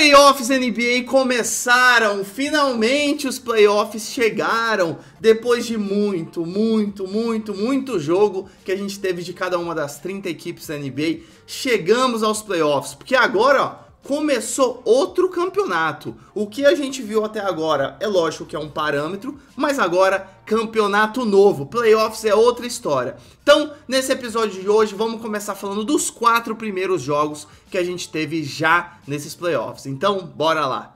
playoffs NBA começaram, finalmente os playoffs chegaram, depois de muito, muito, muito, muito jogo que a gente teve de cada uma das 30 equipes da NBA, chegamos aos playoffs, porque agora, ó, começou outro campeonato. O que a gente viu até agora é lógico que é um parâmetro, mas agora campeonato novo, playoffs é outra história. Então, nesse episódio de hoje, vamos começar falando dos quatro primeiros jogos que a gente teve já nesses playoffs. Então, bora lá.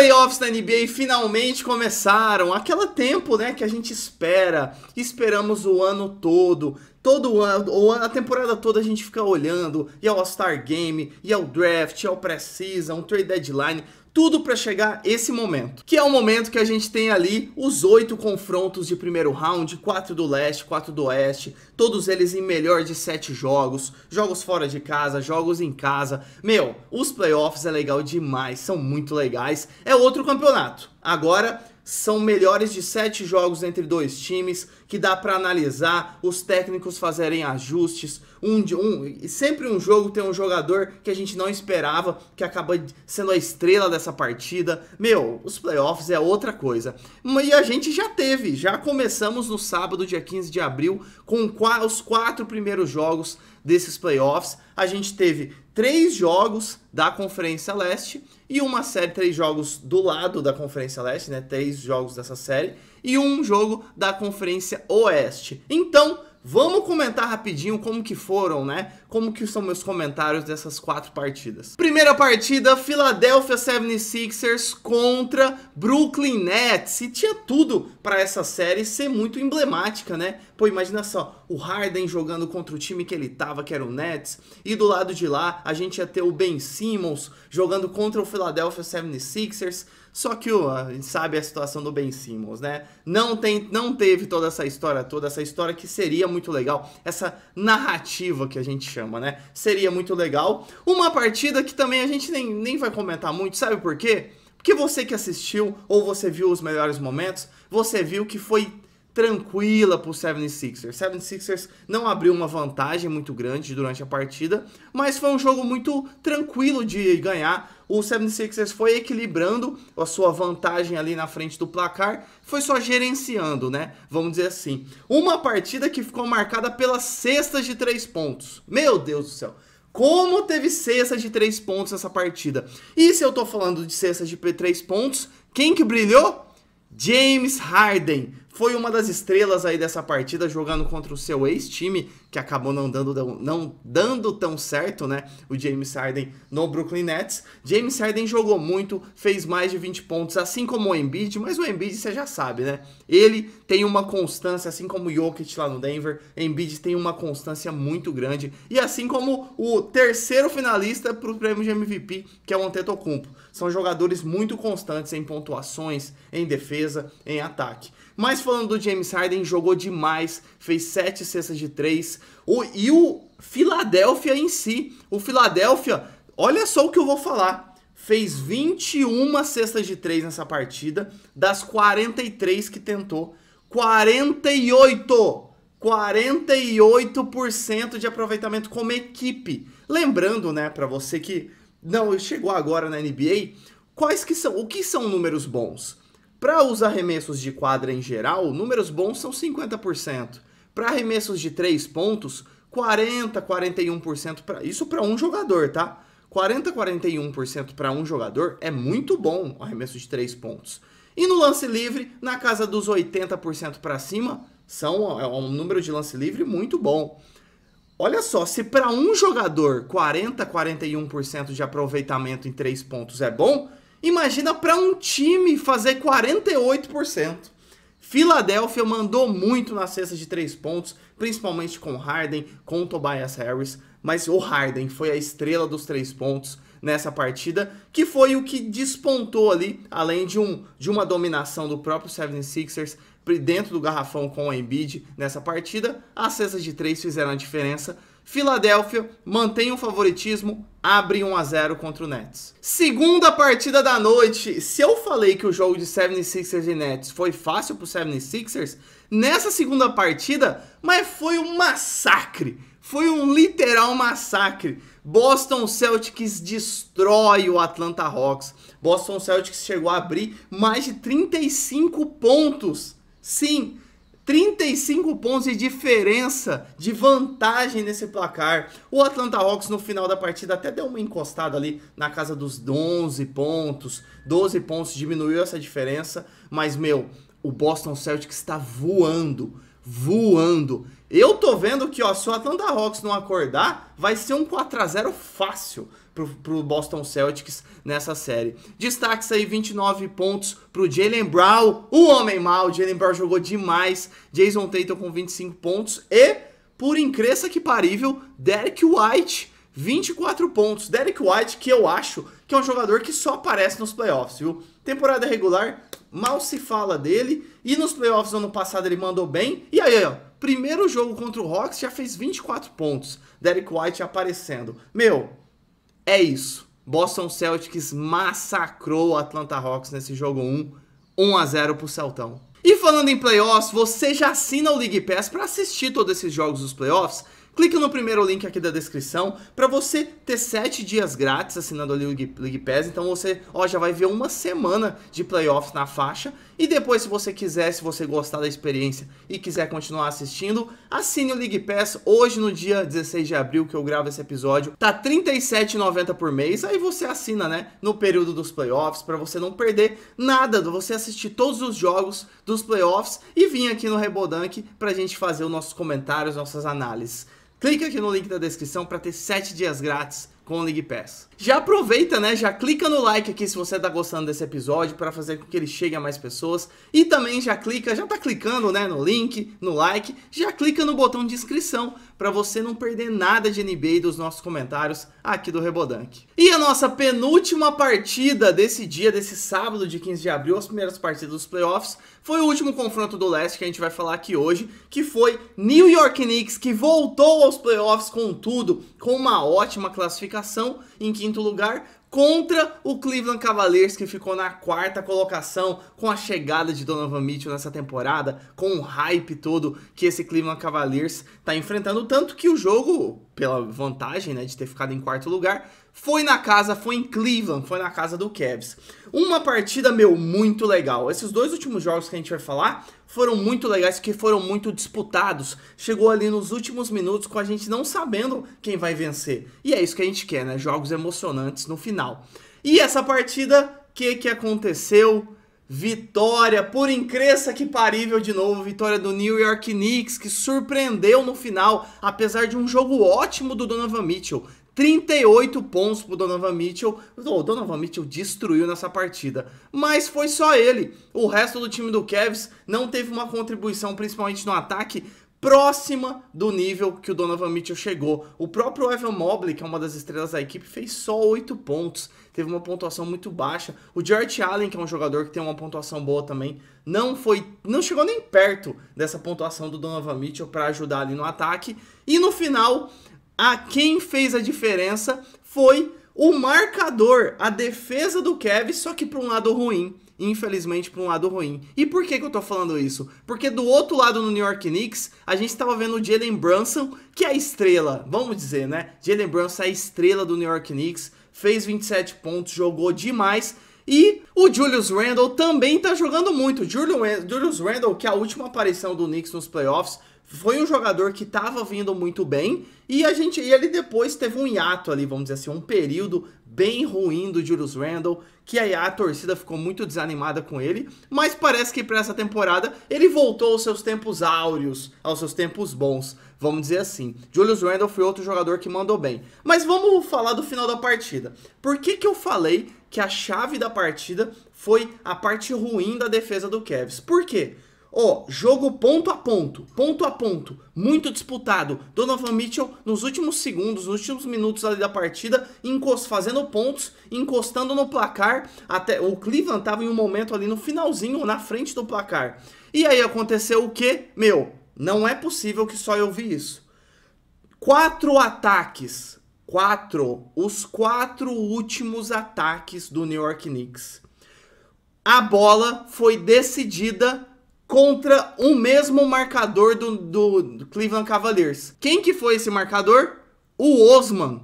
playoffs da NBA finalmente começaram. Aquela tempo, né, que a gente espera. Esperamos o ano todo. Todo ano, a temporada toda a gente fica olhando. E é o All-Star Game, e é o draft, é o pré-season, trade deadline tudo para chegar esse momento, que é o momento que a gente tem ali os oito confrontos de primeiro round, quatro do leste, quatro do oeste, todos eles em melhor de sete jogos, jogos fora de casa, jogos em casa. Meu, os playoffs é legal demais, são muito legais. É outro campeonato. Agora são melhores de sete jogos entre dois times, que dá para analisar, os técnicos fazerem ajustes. Um, um, sempre um jogo tem um jogador que a gente não esperava, que acaba sendo a estrela dessa partida. Meu, os playoffs é outra coisa. E a gente já teve, já começamos no sábado, dia 15 de abril, com os quatro primeiros jogos desses playoffs. A gente teve três jogos da Conferência Leste e uma série, três jogos do lado da Conferência Leste, né? Três jogos dessa série e um jogo da Conferência Oeste. Então, vamos comentar rapidinho como que foram, né, como que são meus comentários dessas quatro partidas. Primeira partida, Philadelphia 76ers contra Brooklyn Nets. E tinha tudo para essa série ser muito emblemática, né? Pô, imagina só, o Harden jogando contra o time que ele tava, que era o Nets, e do lado de lá a gente ia ter o Ben Simmons jogando contra o Philadelphia 76ers. Só que a gente sabe a situação do Ben Simmons, né? Não, tem, não teve toda essa história toda, essa história que seria muito legal, essa narrativa que a gente chama chama, né? Seria muito legal. Uma partida que também a gente nem, nem vai comentar muito, sabe por quê? Porque você que assistiu ou você viu os melhores momentos, você viu que foi tranquila para o 76ers. 76ers não abriu uma vantagem muito grande durante a partida, mas foi um jogo muito tranquilo de ganhar. O 76ers foi equilibrando a sua vantagem ali na frente do placar, foi só gerenciando, né? Vamos dizer assim. Uma partida que ficou marcada pelas cestas de três pontos. Meu Deus do céu. Como teve cesta de três pontos nessa partida? E se eu tô falando de cesta de três pontos, quem que brilhou? James Harden foi uma das estrelas aí dessa partida, jogando contra o seu ex-time, que acabou não dando, não dando tão certo, né? O James Harden no Brooklyn Nets. James Harden jogou muito, fez mais de 20 pontos, assim como o Embiid, mas o Embiid você já sabe, né? Ele tem uma constância, assim como o Jokic lá no Denver, Embiid tem uma constância muito grande, e assim como o terceiro finalista para o prêmio de MVP, que é o Antetokounmpo. São jogadores muito constantes em pontuações, em defesa, em ataque. Mas falando do James Harden, jogou demais, fez sete cestas de três. O, e o Philadelphia em si, o Philadelphia, olha só o que eu vou falar. Fez 21 cestas de três nessa partida, das 43 que tentou, 48 48% de aproveitamento como equipe. Lembrando, né, para você que não chegou agora na NBA, quais que são, o que são números bons? Para os arremessos de quadra em geral, números bons são 50%. Para arremessos de 3 pontos, 40, 41%. Pra, isso para um jogador, tá? 40, 41% para um jogador é muito bom o arremesso de 3 pontos. E no lance livre, na casa dos 80% para cima, são, é um número de lance livre muito bom. Olha só, se para um jogador 40, 41% de aproveitamento em 3 pontos é bom, Imagina para um time fazer 48%. Filadélfia mandou muito na cesta de três pontos, principalmente com Harden, com Tobias Harris, mas o Harden foi a estrela dos três pontos nessa partida, que foi o que despontou ali, além de, um, de uma dominação do próprio 76ers dentro do garrafão com o Embiid nessa partida, as cestas de três fizeram a diferença Filadélfia mantém o favoritismo, abre 1 a 0 contra o Nets. Segunda partida da noite. Se eu falei que o jogo de 76ers e Nets foi fácil para os 76ers, nessa segunda partida, mas foi um massacre. Foi um literal massacre. Boston Celtics destrói o Atlanta Hawks. Boston Celtics chegou a abrir mais de 35 pontos. Sim, 35 pontos de diferença, de vantagem nesse placar. O Atlanta Hawks no final da partida até deu uma encostada ali na casa dos 11 pontos, 12 pontos, diminuiu essa diferença, mas meu, o Boston Celtics está voando, voando. Eu tô vendo que ó, se o Atlanta Hawks não acordar, vai ser um 4 a 0 fácil para o Boston Celtics nessa série. Destaques aí, 29 pontos para o Jalen Brown, o homem mal. Jalen Brown jogou demais. Jason Tatum com 25 pontos. E, por incrença que parível, Derek White, 24 pontos. Derek White, que eu acho que é um jogador que só aparece nos playoffs, viu? Temporada regular, mal se fala dele. E nos playoffs ano passado ele mandou bem. E aí, ó, primeiro jogo contra o Hawks já fez 24 pontos. Derek White aparecendo. Meu, é isso. Boston Celtics massacrou o Atlanta Hawks nesse jogo 1, 1 a 0 pro Celtão. E falando em playoffs, você já assina o League Pass para assistir todos esses jogos dos playoffs? clica no primeiro link aqui da descrição para você ter 7 dias grátis assinando a League, League Pass. Então você ó, já vai ver uma semana de playoffs na faixa. E depois, se você quiser, se você gostar da experiência e quiser continuar assistindo, assine o League Pass hoje no dia 16 de abril que eu gravo esse episódio. Tá R$ 37,90 por mês. Aí você assina, né, no período dos playoffs para você não perder nada, você assistir todos os jogos dos playoffs e vir aqui no Rebodank pra gente fazer os nossos comentários, nossas análises. Clique aqui no link da descrição para ter 7 dias grátis com o League Pass. Já aproveita, né? Já clica no like aqui se você tá gostando desse episódio para fazer com que ele chegue a mais pessoas. E também já clica, já tá clicando, né, no link, no like, já clica no botão de inscrição para você não perder nada de NBA e dos nossos comentários aqui do Rebodank. E a nossa penúltima partida desse dia, desse sábado de 15 de abril, as primeiras partidas dos playoffs, foi o último confronto do leste que a gente vai falar aqui hoje, que foi New York Knicks que voltou aos playoffs com tudo, com uma ótima classificação em quinto lugar, contra o Cleveland Cavaliers, que ficou na quarta colocação com a chegada de Donovan Mitchell nessa temporada, com o hype todo que esse Cleveland Cavaliers está enfrentando, tanto que o jogo, pela vantagem né, de ter ficado em quarto lugar, foi na casa, foi em Cleveland, foi na casa do Cavs. Uma partida, meu, muito legal. Esses dois últimos jogos que a gente vai falar foram muito legais, que foram muito disputados. Chegou ali nos últimos minutos com a gente não sabendo quem vai vencer. E é isso que a gente quer, né? Jogos emocionantes no final. E essa partida, o que, que aconteceu? Vitória, por incrença que parível de novo, vitória do New York Knicks, que surpreendeu no final, apesar de um jogo ótimo do Donovan Mitchell. 38 pontos pro Donovan Mitchell. O Donovan Mitchell destruiu nessa partida. Mas foi só ele. O resto do time do Cavs não teve uma contribuição, principalmente no ataque, próxima do nível que o Donovan Mitchell chegou. O próprio Evan Mobley, que é uma das estrelas da equipe, fez só 8 pontos, teve uma pontuação muito baixa. O George Allen, que é um jogador que tem uma pontuação boa também, não foi, não chegou nem perto dessa pontuação do Donovan Mitchell para ajudar ali no ataque. E no final, a quem fez a diferença foi o marcador, a defesa do Kevin, só que para um lado ruim. Infelizmente, para um lado ruim. E por que, que eu tô falando isso? Porque do outro lado no New York Knicks, a gente estava vendo o Jalen Brunson, que é a estrela, vamos dizer, né? Jalen Brunson é a estrela do New York Knicks, fez 27 pontos, jogou demais. E o Julius Randle também tá jogando muito. Julius Randle, que é a última aparição do Knicks nos playoffs, foi um jogador que estava vindo muito bem e a gente e ele depois teve um hiato ali, vamos dizer assim, um período bem ruim do Julius Randle, que aí a torcida ficou muito desanimada com ele, mas parece que para essa temporada ele voltou aos seus tempos áureos, aos seus tempos bons, vamos dizer assim. Julius Randle foi outro jogador que mandou bem. Mas vamos falar do final da partida. Por que que eu falei que a chave da partida foi a parte ruim da defesa do Cavs? Por quê? Ó, oh, jogo ponto a ponto, ponto a ponto, muito disputado. Donovan Mitchell nos últimos segundos, nos últimos minutos ali da partida, encost... fazendo pontos, encostando no placar. Até o Cleveland tava em um momento ali no finalzinho, na frente do placar. E aí aconteceu o que? Meu, não é possível que só eu vi isso. Quatro ataques, quatro, os quatro últimos ataques do New York Knicks. A bola foi decidida contra o mesmo marcador do, do, do Cleveland Cavaliers. Quem que foi esse marcador? O Osman.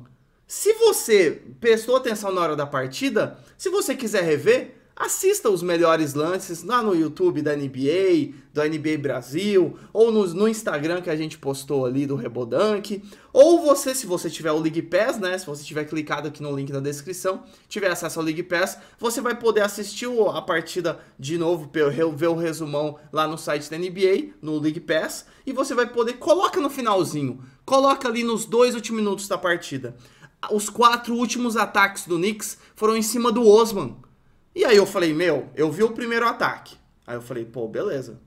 Se você prestou atenção na hora da partida, se você quiser rever, Assista os melhores lances lá no YouTube da NBA, do NBA Brasil, ou no, no Instagram que a gente postou ali do Rebodank. Ou você, se você tiver o League Pass, né? Se você tiver clicado aqui no link na descrição, tiver acesso ao League Pass, você vai poder assistir a partida de novo, ver o resumão lá no site da NBA, no League Pass, e você vai poder. Coloca no finalzinho, coloca ali nos dois últimos minutos da partida. Os quatro últimos ataques do Knicks foram em cima do Osman e aí eu falei, meu, eu vi o primeiro ataque. Aí eu falei, pô, beleza.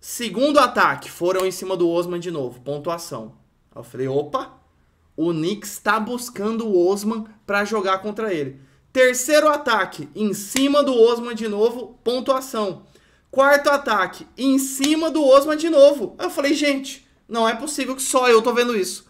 Segundo ataque, foram em cima do Osman de novo, pontuação. Aí eu falei, opa, o Knicks está buscando o Osman para jogar contra ele. Terceiro ataque, em cima do Osman de novo, pontuação. Quarto ataque, em cima do Osman de novo. Aí eu falei, gente, não é possível que só eu tô vendo isso.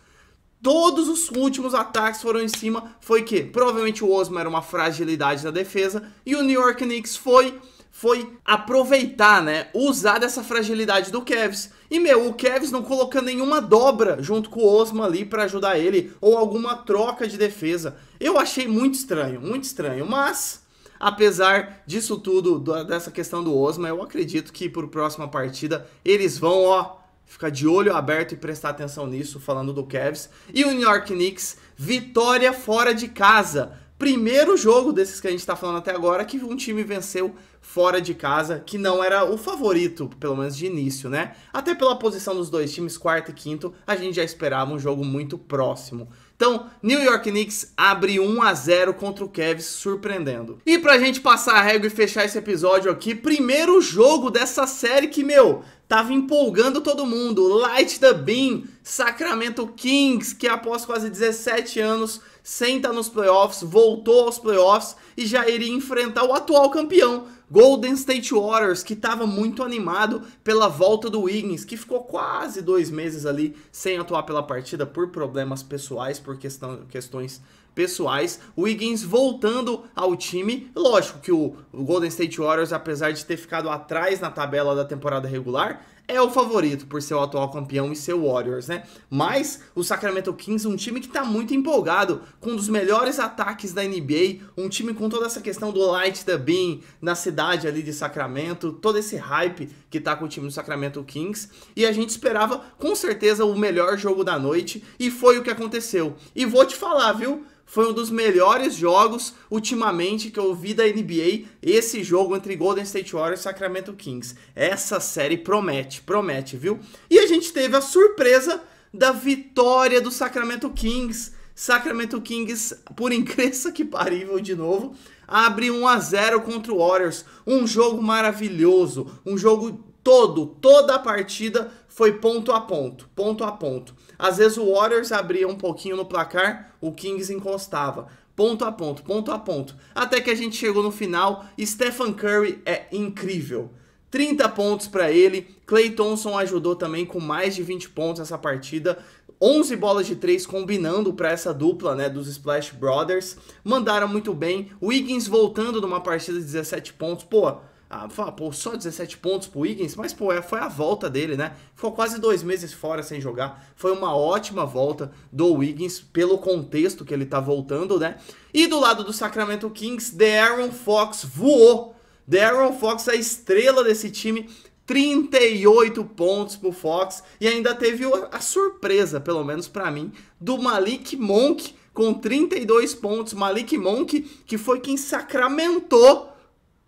Todos os últimos ataques foram em cima. Foi que provavelmente o Osmo era uma fragilidade na defesa. E o New York Knicks foi foi aproveitar, né? Usar dessa fragilidade do Kevs. E, meu, o Kevs não colocando nenhuma dobra junto com o Osma ali para ajudar ele, ou alguma troca de defesa. Eu achei muito estranho, muito estranho. Mas, apesar disso tudo, dessa questão do Osma, eu acredito que por próxima partida eles vão, ó, ficar de olho aberto e prestar atenção nisso, falando do Cavs. E o New York Knicks, vitória fora de casa primeiro jogo desses que a gente está falando até agora que um time venceu fora de casa, que não era o favorito, pelo menos de início, né? Até pela posição dos dois times, quarto e quinto, a gente já esperava um jogo muito próximo. Então, New York Knicks abre 1 a 0 contra o Cavs, surpreendendo. E pra gente passar a régua e fechar esse episódio aqui, primeiro jogo dessa série que, meu, tava empolgando todo mundo. Light the Beam, Sacramento Kings, que após quase 17 anos senta nos playoffs, voltou aos playoffs e já iria enfrentar o atual campeão, Golden State Warriors, que estava muito animado pela volta do Wiggins, que ficou quase dois meses ali sem atuar pela partida por problemas pessoais, por questão, questões pessoais. O Wiggins voltando ao time. Lógico que o Golden State Warriors, apesar de ter ficado atrás na tabela da temporada regular, é o favorito por ser o atual campeão e ser o Warriors, né? Mas o Sacramento Kings um time que tá muito empolgado, com um dos melhores ataques da NBA, um time com toda essa questão do light the beam na cidade ali de Sacramento, todo esse hype que tá com o time do Sacramento Kings, e a gente esperava com certeza o melhor jogo da noite e foi o que aconteceu. E vou te falar, viu? foi um dos melhores jogos ultimamente que eu vi da NBA, esse jogo entre Golden State Warriors e Sacramento Kings. Essa série promete, promete, viu? E a gente teve a surpresa da vitória do Sacramento Kings. Sacramento Kings, por incrível que parível de novo, abre 1 a 0 contra o Warriors. Um jogo maravilhoso, um jogo todo, toda a partida foi ponto a ponto, ponto a ponto. Às vezes o Warriors abria um pouquinho no placar, o Kings encostava. Ponto a ponto, ponto a ponto. Até que a gente chegou no final, Stephen Curry é incrível. 30 pontos para ele. Clay Thompson ajudou também com mais de 20 pontos nessa partida. 11 bolas de 3 combinando para essa dupla, né, dos Splash Brothers. Mandaram muito bem. Wiggins voltando numa partida de 17 pontos. Pô, ah, fala, pô, só 17 pontos pro Higgins, mas pô, é, foi a volta dele, né? Ficou quase dois meses fora sem jogar. Foi uma ótima volta do Wiggins pelo contexto que ele tá voltando, né? E do lado do Sacramento Kings, Darren Fox voou. Darren Fox é a estrela desse time. 38 pontos pro Fox e ainda teve a surpresa, pelo menos para mim, do Malik Monk com 32 pontos. Malik Monk que foi quem sacramentou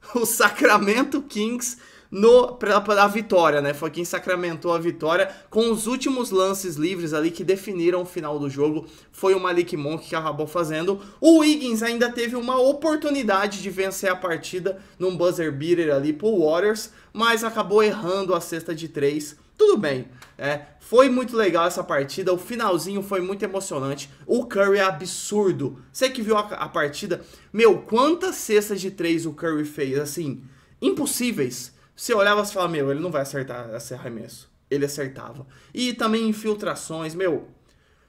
o Sacramento Kings no para a vitória, né? Foi quem sacramentou a vitória com os últimos lances livres ali que definiram o final do jogo. Foi o Malik Monk que acabou fazendo. O Wiggins ainda teve uma oportunidade de vencer a partida num buzzer beater ali pro Warriors, mas acabou errando a cesta de três tudo bem. É, foi muito legal essa partida, o finalzinho foi muito emocionante. O Curry é absurdo. Você que viu a, a partida, meu, quantas cestas de três o Curry fez, assim, impossíveis. Você olhava e falava, meu, ele não vai acertar esse arremesso. Ele acertava. E também infiltrações, meu,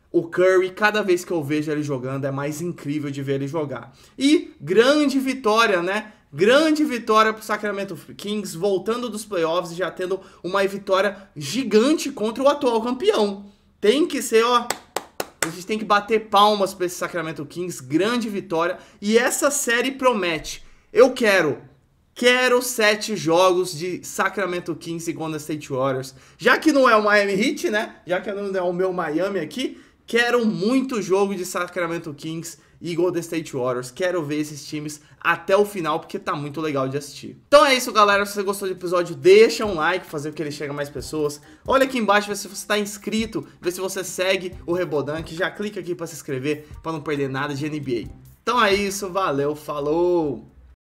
o Curry, cada vez que eu vejo ele jogando, é mais incrível de ver ele jogar. E grande vitória, né? Grande vitória para o Sacramento Kings, voltando dos playoffs e já tendo uma vitória gigante contra o atual campeão. Tem que ser, ó, a gente tem que bater palmas para esse Sacramento Kings, grande vitória. E essa série promete. Eu quero, quero sete jogos de Sacramento Kings e Golden State Warriors. Já que não é o Miami Heat, né? Já que não é o meu Miami aqui, quero muito jogo de Sacramento Kings e Golden State Warriors. Quero ver esses times até o final, porque tá muito legal de assistir. Então é isso, galera. Se você gostou do episódio, deixa um like, fazer com que ele chegue a mais pessoas. Olha aqui embaixo, vê se você tá inscrito, vê se você segue o Rebodank. já clica aqui para se inscrever, para não perder nada de NBA. Então é isso, valeu, falou!